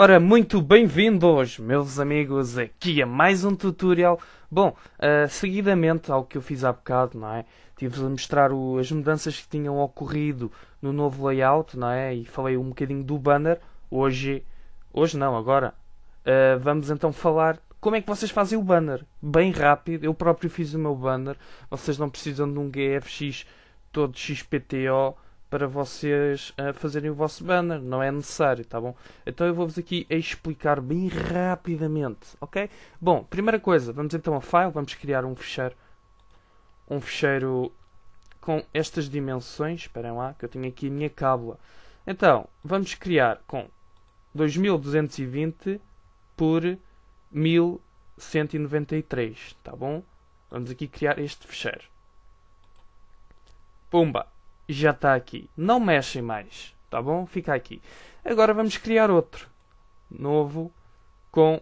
Ora, muito bem-vindos, meus amigos, aqui a mais um tutorial. Bom, uh, seguidamente ao que eu fiz há bocado, não é? tive a mostrar o, as mudanças que tinham ocorrido no novo layout, não é? E falei um bocadinho do banner. Hoje, hoje não, agora, uh, vamos então falar como é que vocês fazem o banner. Bem rápido, eu próprio fiz o meu banner. Vocês não precisam de um GFX todo XPTO para vocês uh, fazerem o vosso banner, não é necessário, tá bom? Então eu vou-vos aqui explicar bem rapidamente, ok? Bom, primeira coisa, vamos então a file, vamos criar um ficheiro, um ficheiro com estas dimensões, esperem lá, que eu tenho aqui a minha cábula. Então, vamos criar com 2220 por 1193, tá bom? Vamos aqui criar este ficheiro. Pumba! já está aqui. Não mexem mais, tá bom? Fica aqui. Agora vamos criar outro, novo, com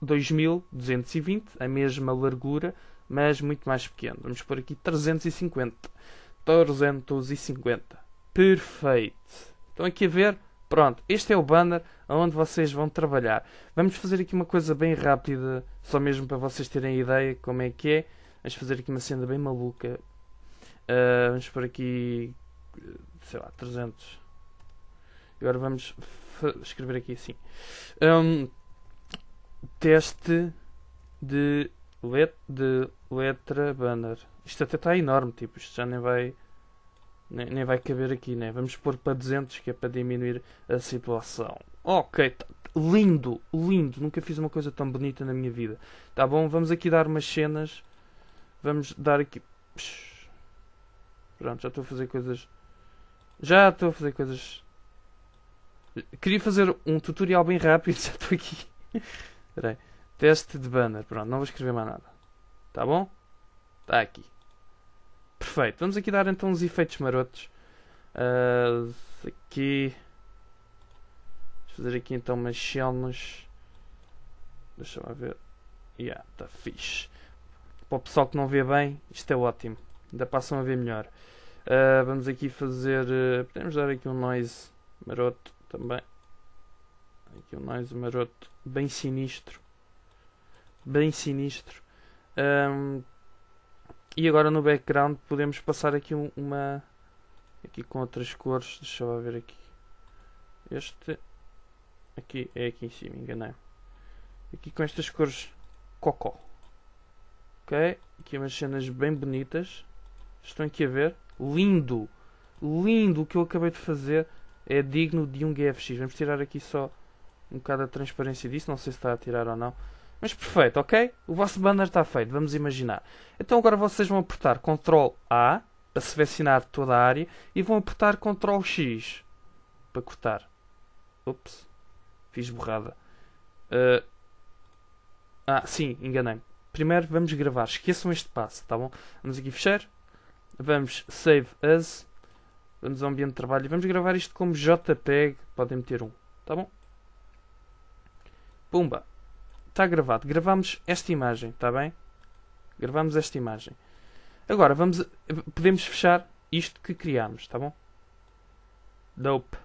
2220, a mesma largura, mas muito mais pequeno. Vamos por aqui 350. 350. Perfeito. Estão aqui a ver? Pronto, este é o banner onde vocês vão trabalhar. Vamos fazer aqui uma coisa bem rápida, só mesmo para vocês terem ideia como é que é. Vamos fazer aqui uma cena bem maluca ah, vamos por aqui, sei lá, 300. Agora vamos escrever aqui assim: um, teste de, let de letra banner. Isto até está enorme, tipo, isto já nem vai. Nem, nem, vai caber aqui, né? Vamos pôr para 200, que é para diminuir a situação. Ok, tá, lindo, lindo. Nunca fiz uma coisa tão bonita na minha vida. Tá bom, vamos aqui dar umas cenas. Vamos dar aqui... Psh. Pronto, já estou a fazer coisas... Já estou a fazer coisas... Queria fazer um tutorial bem rápido, já estou aqui. Espera aí. Teste de banner. Pronto, não vou escrever mais nada. Tá bom? Está aqui. Perfeito. Vamos aqui dar então uns efeitos marotos. Uh, aqui. Vou fazer aqui então umas shelmas. Deixa eu ver. Yeah, está fixe. Para o pessoal que não vê bem, isto é ótimo. Ainda passam a ver melhor. Ah, vamos aqui fazer. Uh, podemos dar aqui um noise maroto também. Aqui um noise maroto bem sinistro. Bem sinistro. Um, e agora no background podemos passar aqui um, uma. Aqui com outras cores. Deixa eu ver aqui. Este. Aqui é aqui em cima, enganei. Aqui com estas cores cocó. Ok? Aqui umas cenas bem bonitas. Estão aqui a ver lindo, lindo o que eu acabei de fazer é digno de um GFX. Vamos tirar aqui só um bocado a transparência disso, não sei se está a tirar ou não. Mas perfeito, ok? O vosso banner está feito, vamos imaginar. Então agora vocês vão apertar Ctrl A para selecionar toda a área e vão apertar Ctrl X para cortar. Ups, fiz borrada. Uh... Ah, sim, enganei-me. Primeiro vamos gravar, esqueçam este passo, tá bom? Vamos aqui fechar, Vamos save as. Vamos ao ambiente de trabalho e vamos gravar isto como JPEG. Podem meter um. Tá bom? Pumba. Está gravado. Gravamos esta imagem, está bem? Gravamos esta imagem. Agora vamos. Podemos fechar isto que criámos, tá bom? Dope.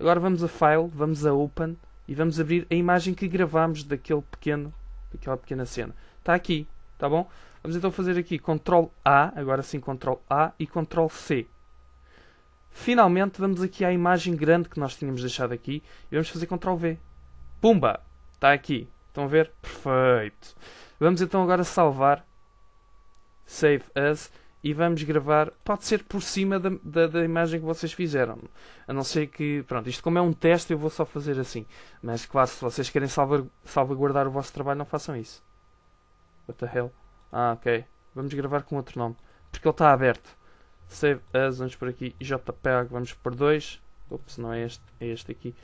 Agora vamos a File, vamos a Open e vamos abrir a imagem que gravámos daquele pequeno, daquela pequena cena. Está aqui, tá bom? Vamos então fazer aqui Ctrl A, agora sim Ctrl A e Ctrl C. Finalmente vamos aqui à imagem grande que nós tínhamos deixado aqui e vamos fazer Ctrl V. Pumba! Está aqui. Estão a ver? Perfeito. Vamos então agora salvar. Save As. E vamos gravar, pode ser por cima da, da, da, imagem que vocês fizeram. A não ser que, pronto, isto como é um teste eu vou só fazer assim. Mas claro, se vocês querem salvar, salvaguardar o vosso trabalho não façam isso. What the hell? Ah, ok. Vamos gravar com outro nome. Porque ele está aberto. Save as, vamos por aqui. JPEG, vamos por 2. Ops, não é este, é este aqui.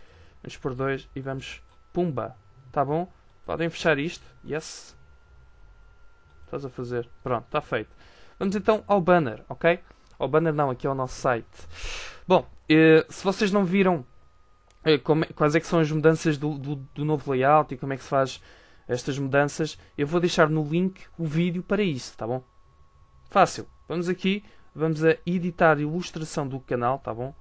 Vamos por 2 e vamos. Pumba! Está bom? Podem fechar isto. Yes! Estás a fazer. Pronto, está feito. Vamos então ao banner, ok? Ao banner não, aqui é o nosso site. Bom, eh, se vocês não viram eh, como, é, quais é que são as mudanças do, do, do novo layout e como é que se faz estas mudanças, eu vou deixar no link o vídeo para isso, tá bom? Fácil. Vamos aqui, vamos a editar a ilustração do canal, tá bom?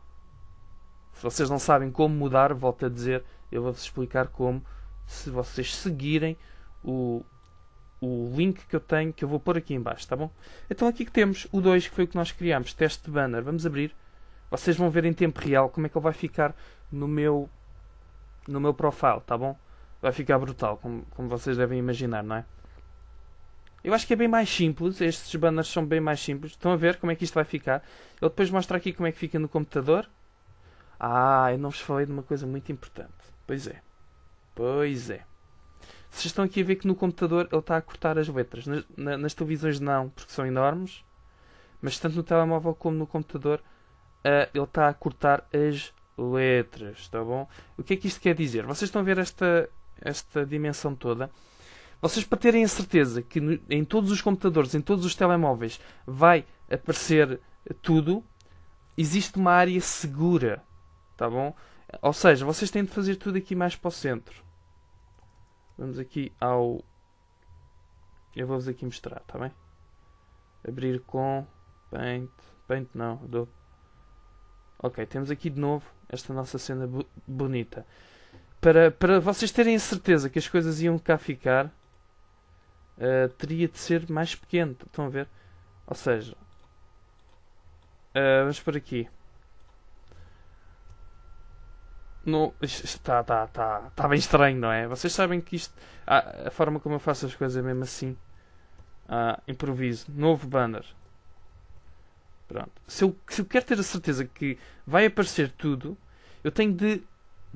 Se vocês não sabem como mudar, volto a dizer, eu vou-vos explicar como, se vocês seguirem o, o link que eu tenho, que eu vou pôr aqui embaixo, tá bom? Então aqui que temos o 2, que foi o que nós criámos, teste de banner. Vamos abrir. Vocês vão ver em tempo real como é que ele vai ficar no meu, no meu profile, tá bom? vai ficar brutal, como, como vocês devem imaginar, não é? Eu acho que é bem mais simples, estes banners são bem mais simples. Estão a ver como é que isto vai ficar? Ele depois mostra aqui como é que fica no computador. Ah, eu não vos falei de uma coisa muito importante. Pois é. Pois é. Vocês estão aqui a ver que no computador ele está a cortar as letras. Nas, nas televisões não, porque são enormes. Mas tanto no telemóvel como no computador, uh, ele está a cortar as letras, tá bom? O que é que isto quer dizer? Vocês estão a ver esta, esta dimensão toda. Vocês, para terem a certeza que em todos os computadores, em todos os telemóveis, vai aparecer tudo, existe uma área segura. Tá bom? Ou seja, vocês têm de fazer tudo aqui mais para o centro. Vamos aqui ao. Eu vou-vos aqui mostrar, tá bem? Abrir com. Paint. Paint não, Adobe. Ok, temos aqui de novo esta nossa cena bonita para, para vocês terem certeza que as coisas iam cá ficar, uh, teria de ser mais pequeno. Estão a ver? Ou seja, uh, vamos por aqui. No, está, está, está, está bem estranho, não é? Vocês sabem que isto. a forma como eu faço as coisas é mesmo assim. Ah, improviso. Novo banner. Pronto. Se eu, se eu quero ter a certeza que vai aparecer tudo, eu tenho de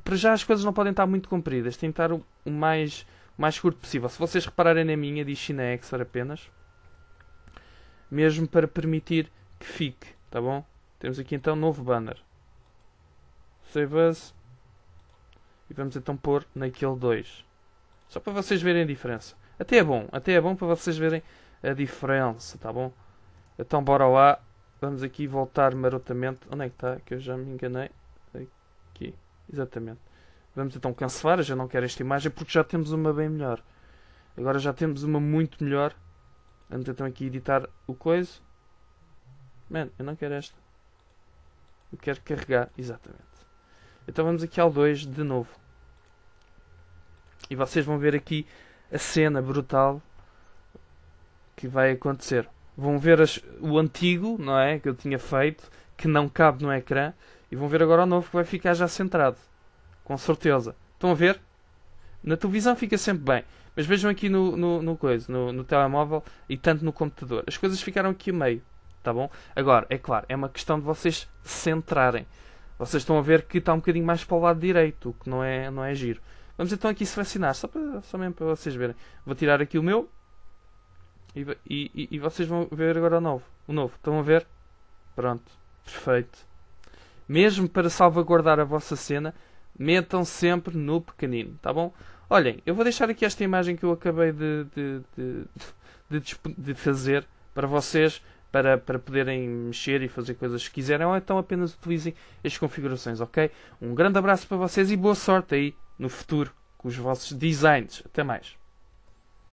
para já as coisas não podem estar muito compridas, têm que estar o, mais, o mais curto possível. Se vocês repararem na minha, diz China Exor apenas, mesmo para permitir que fique, tá bom? Temos aqui então novo banner. Save us. E vamos então pôr naquele 2. Só para vocês verem a diferença. Até é bom, até é bom para vocês verem a diferença, tá bom? Então bora lá. Vamos aqui voltar marotamente. Onde é que está? Que eu já me enganei. Exatamente. Vamos então cancelar, já não quero esta imagem porque já temos uma bem melhor. Agora já temos uma muito melhor. Vamos então aqui editar o coisa. Mano, eu não quero esta. Eu quero carregar, exatamente. Então vamos aqui ao 2 de novo. E vocês vão ver aqui a cena brutal que vai acontecer. Vão ver as, o antigo, não é? Que eu tinha feito, que não cabe no ecrã. E vão ver agora o novo que vai ficar já centrado. Com certeza. Estão a ver? Na televisão fica sempre bem. Mas vejam aqui no, no, no coisa, no, no telemóvel e tanto no computador. As coisas ficaram aqui a meio. Tá bom? Agora, é claro, é uma questão de vocês centrarem. Vocês estão a ver que está um bocadinho mais para o lado direito, o que não é, não é giro. Vamos então aqui selecionar, só, para, só mesmo para vocês verem. Vou tirar aqui o meu. E, e, e vocês vão ver agora o novo. O novo. Estão a ver? Pronto. Perfeito mesmo para salvaguardar a vossa cena, metam sempre no pequenino, tá bom? Olhem, eu vou deixar aqui esta imagem que eu acabei de, de, de, de, de fazer para vocês, para, para poderem mexer e fazer coisas que quiserem, ou então apenas utilizem as configurações, ok? Um grande abraço para vocês e boa sorte aí no futuro com os vossos designs. Até mais.